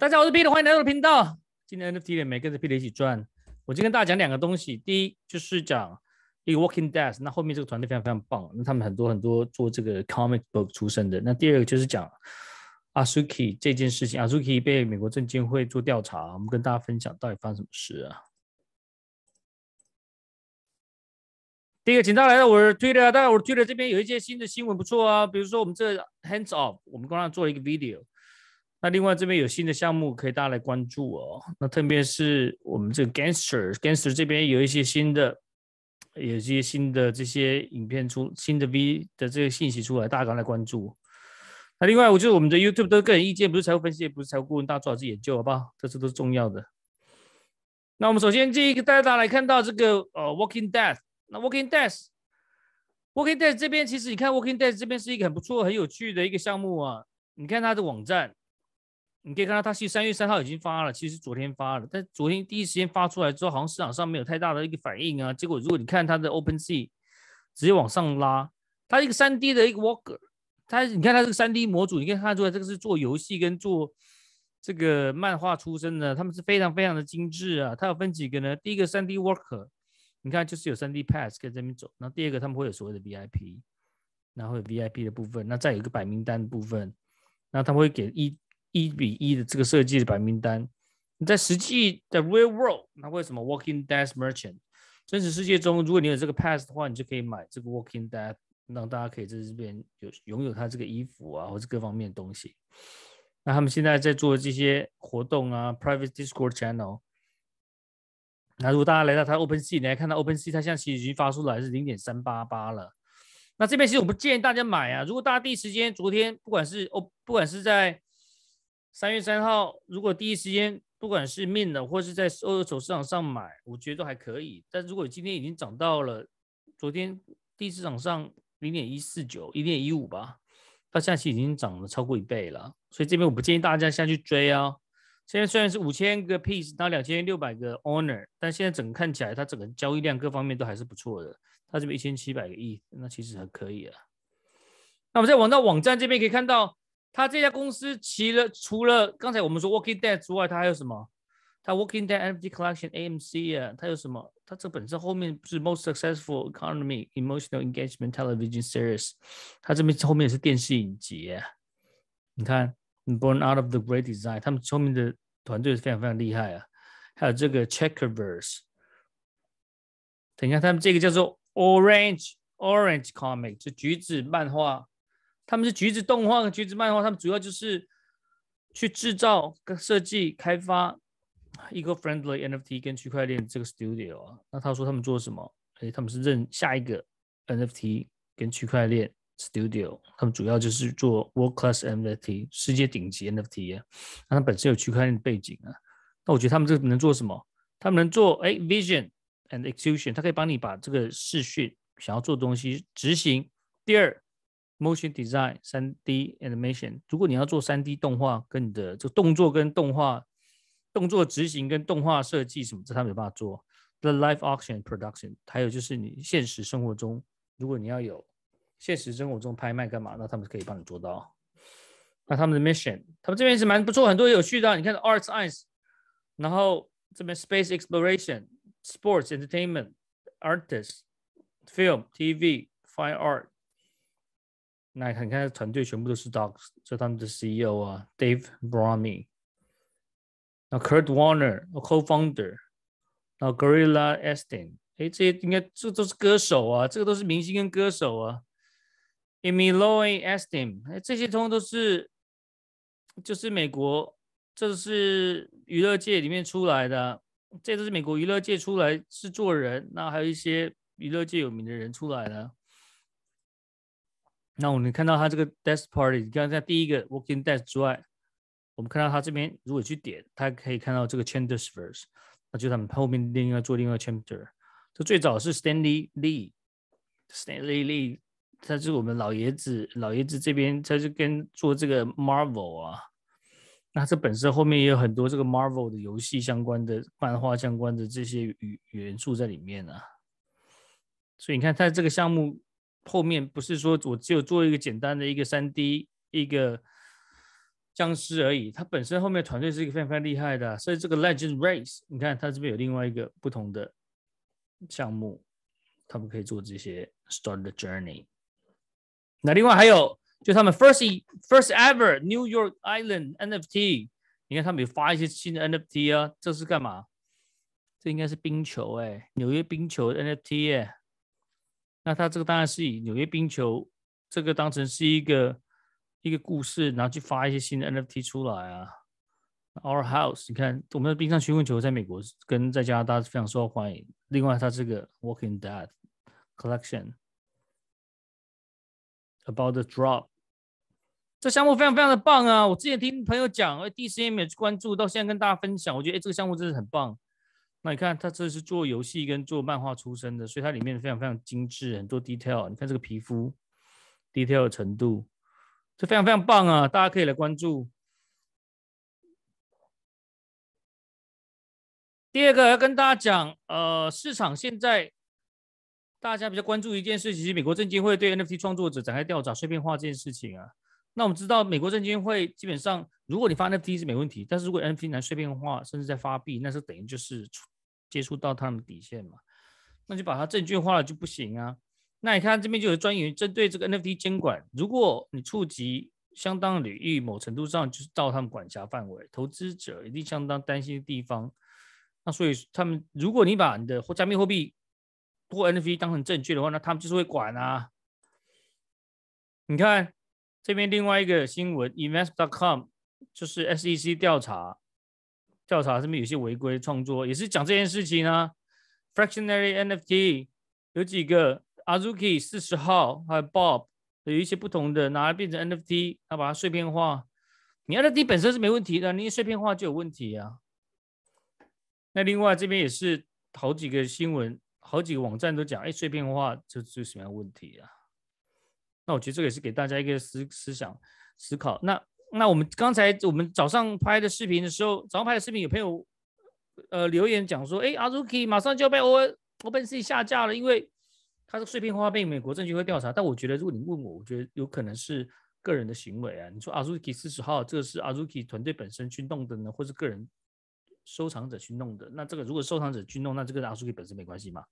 大家好，我是 Peter，欢迎来到我的频道。今天 NFT 的没跟着 Peter 一起转。我今天大家讲两个东西，第一就是讲一个 w a l k i n g Desk，那后面这个团队非常非常棒，那他们很多很多做这个 Comic Book 出身的。那第二个就是讲 Azuki 这件事情，Azuki 被美国证监会做调查，我们跟大家分享到底发生什么事啊？第一个，警察来了，我是 w i t e r 大家我是 w i t e r 这边有一些新的新闻，不错啊，比如说我们这 Hands Off，我们刚刚做了一个 video。那另外这边有新的项目可以大家来关注哦。那特别是我们这个 Gangster，Gangster 这边有一些新的，有一些新的这些影片出新的 V 的这个信息出来，大家来关注。那另外我觉得我们的 YouTube 的个人意见，不是财务分析，也不是财务顾问，大家做好自己研究，好不好？这次都是重要的。那我们首先这一个带大家来看到这个呃 Walking Dead。那 Walking Dead，Walking Dead 这边其实你看 Walking Dead 这边是一个很不错、很有趣的一个项目啊。你看它的网站。你可以看到，它其实三月三号已经发了，其实昨天发了。但昨天第一时间发出来之后，好像市场上没有太大的一个反应啊。结果，如果你看它的 Open C，直接往上拉，它一个三 D 的一个 Walker，它你看它这个三 D 模组，你可以看出来，这个是做游戏跟做这个漫画出身的，他们是非常非常的精致啊。它有分几个呢？第一个三 D Walker，你看就是有三 D p a 可以在这边走。然后第二个他们会有所谓的 VIP，然后 VIP 的部分，那再有一个摆名单的部分，那他会给一。一比一的这个设计的白名单，你在实际在 real world，那为什么 Walking Dead merch？a n t 真实世界中，如果你有这个 pass 的话，你就可以买这个 Walking Dead，让大家可以在这边有拥有他这个衣服啊，或者各方面的东西。那他们现在在做这些活动啊，private Discord channel。那如果大家来到他 Open C，你看到 Open C，它现在其实已经发出了，还是零点三八八了。那这边其实我不建议大家买啊。如果大家第一时间，昨天不管是哦，不管是在三月三号，如果第一时间不管是面的，或是在二手市场上买，我觉得还可以。但如果今天已经涨到了昨天第一市场上零点一四九、一点一五吧，它下期已经涨了超过一倍了。所以这边我不建议大家下去追啊。现在虽然是五千个 piece，那两千六百个 owner，但现在整个看起来，它整个交易量各方面都还是不错的。它这边一千七百个亿，那其实还可以啊。那我们在网到网站这边可以看到。他这家公司除了除了刚才我们说 Walking Dead 之外，它还有什么？它 Walking Dead Empty Collection AMC 啊，它有什么？它这本身后面是 Most Successful Economy Emotional Engagement Television Series，它这边后面是电视影集。你看 Born Out of the Great Design，他们后面的团队是非常非常厉害啊。还有这个 Checkerverse，等一下，他们这个叫做 Orange Orange Comic，是橘子漫画。他们是橘子动画和橘子漫画，他们主要就是去制造、跟设计、开发 eco-friendly NFT 跟区块链这个 studio 啊。那他说他们做什么？哎，他们是认下一个 NFT 跟区块链 studio，他们主要就是做 world-class NFT 世界顶级 NFT。啊。那他本身有区块链背景啊。那我觉得他们这个能做什么？他们能做哎 vision and execution，他可以帮你把这个视讯想要做东西执行。第二。motion design、三 D animation，如果你要做三 D 动画，跟你的这动作跟动画、动作执行跟动画设计什么，这他没办法做。The live auction production，还有就是你现实生活中，如果你要有现实生活中拍卖干嘛，那他们可以帮你做到。那他们的 mission，他们这边是蛮不错，很多有趣的。你看 arts science，然后这边 space exploration、sports entertainment、artists、film、TV、fine art。那你看，团队全部都是 dogs，就他们的 CEO 啊，Dave b r a m i 那 Kurt Warner，co-founder，那 Gorilla Estin，哎，这些应该这都是歌手啊，这个都是明星跟歌手啊 e m i l o o Estin，哎，这些通通都是就是美国，这是娱乐界里面出来的，这都是美国娱乐界出来制作人，那还有一些娱乐界有名的人出来的。那我们看到它这个 d e s k Party，刚刚在第一个 Walking d e s k 之外，我们看到它这边如果去点，它可以看到这个 Chapter s First，那就他们后面另外做另外 Chapter。这最早是 Stanley Lee，Stanley Lee，他是我们老爷子，老爷子这边他是跟做这个 Marvel 啊，那这本身后面也有很多这个 Marvel 的游戏相关的漫画相关的这些元素在里面啊。所以你看它这个项目。后面不是说我只有做一个简单的一个三 D 一个僵尸而已，它本身后面团队是一个非常非常厉害的，所以这个 Legend Race，你看它这边有另外一个不同的项目，他们可以做这些 Start the Journey。那另外还有就他们 First First Ever New York Island NFT，你看他们有发一些新的 NFT 啊，这是干嘛？这应该是冰球哎，纽约冰球 NFT 哎。那他这个当然是以纽约冰球这个当成是一个一个故事，然后去发一些新的 NFT 出来啊。Our House，你看我们的冰上曲棍球在美国跟在加拿大非常受欢迎。另外，它这个 Walking Dead Collection about the Drop，这项目非常非常的棒啊！我之前听朋友讲，哎，第一时间也去关注，到现在跟大家分享，我觉得哎，这个项目真的很棒。那你看，他这是做游戏跟做漫画出身的，所以它里面非常非常精致，很多 detail。你看这个皮肤 detail 的程度，这非常非常棒啊！大家可以来关注。第二个要跟大家讲，呃，市场现在大家比较关注一件事，情，是美国证监会对 NFT 创作者展开调查，碎片化这件事情啊。那我们知道，美国证监会基本上，如果你发 NFT 是没问题，但是如果 NFT 能碎片化，甚至在发币，那是等于就是。接触到他们的底线嘛，那就把它证券化了就不行啊。那你看这边就有专员针对这个 NFT 监管，如果你触及相当领域，某程度上就是到他们管辖范围，投资者一定相当担心的地方。那所以他们，如果你把你的加密货币或 NFT 当成证券的话，那他们就是会管啊。你看这边另外一个新闻，invest.com 就是 SEC 调查。调查上面有些违规创作，也是讲这件事情啊。Fractionary NFT 有几个，Azuki 四十号还有 Bob，有一些不同的拿来变成 NFT，它把它碎片化。你 NFT 本身是没问题的，你碎片化就有问题啊。那另外这边也是好几个新闻，好几个网站都讲，哎，碎片化就就什么样问题啊？那我觉得这个也是给大家一个思思想思考。那那我们刚才我们早上拍的视频的时候，早上拍的视频有朋友呃留言讲说，哎，阿 u k i 马上就要被 O Open C e 下架了，因为它的碎片化被美国证监会调查。但我觉得如果你问我，我觉得有可能是个人的行为啊。你说阿 u k i 四十号这个是阿 u k i 团队本身去弄的呢，或是个人收藏者去弄的？那这个如果收藏者去弄，那这个阿 u k i 本身没关系嘛？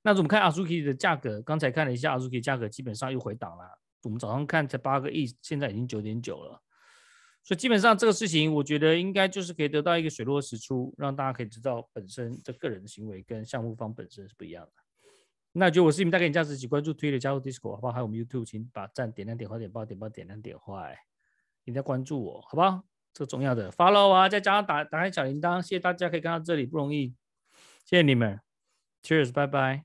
那我们看阿 u k i 的价格，刚才看了一下阿 u k i 价格基本上又回档了。我们早上看才八个亿，现在已经九点九了。所以基本上这个事情，我觉得应该就是可以得到一个水落石出，让大家可以知道本身这个人的行为跟项目方本身是不一样的。那如果我视频带给你价值，起关注推的加入 Discord，好不好？还有我们 YouTube，请把赞点亮、点坏、点爆、点爆、点亮、点坏，一定要关注我，好不好？这个重要的 Follow 啊，再加上打打开小铃铛，谢谢大家可以看到这里不容易，谢谢你们，Cheers，拜拜。